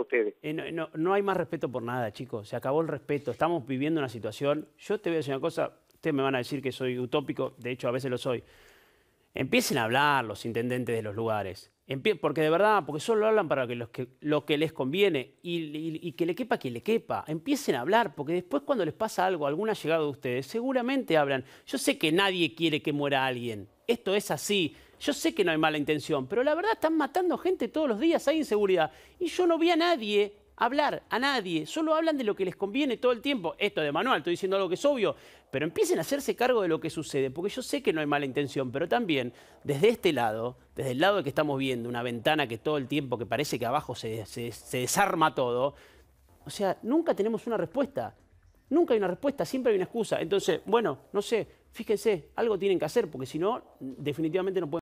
ustedes. Eh, eh, no, hay más respeto por nada, chicos. Se acabó el respeto. Estamos viviendo una situación. Yo te voy a decir una cosa. Ustedes me van a decir que soy utópico. De hecho, a veces lo soy. Empiecen a hablar los intendentes de los lugares. porque de verdad, porque solo hablan para que los que, lo que les conviene y, que le quepa que le quepa. Empiecen a hablar, porque después cuando les pasa algo, alguna llegada de ustedes, seguramente hablan. Yo sé que nadie quiere que muera alguien esto es así. Yo sé que no hay mala intención, pero la verdad están matando gente todos los días, hay inseguridad. Y yo no vi a nadie hablar, a nadie, solo hablan de lo que les conviene todo el tiempo. Esto de manual, estoy diciendo algo que es obvio, pero empiecen a hacerse cargo de lo que sucede, porque yo sé que no hay mala intención, pero también desde este lado, desde el lado que estamos viendo, una ventana que todo el tiempo, que parece que abajo se, se desarma todo, o sea, nunca tenemos una respuesta. Nunca hay una respuesta, siempre hay una excusa. Entonces, bueno, no sé, fíjense, algo tienen que hacer, porque si no, definitivamente no pueden.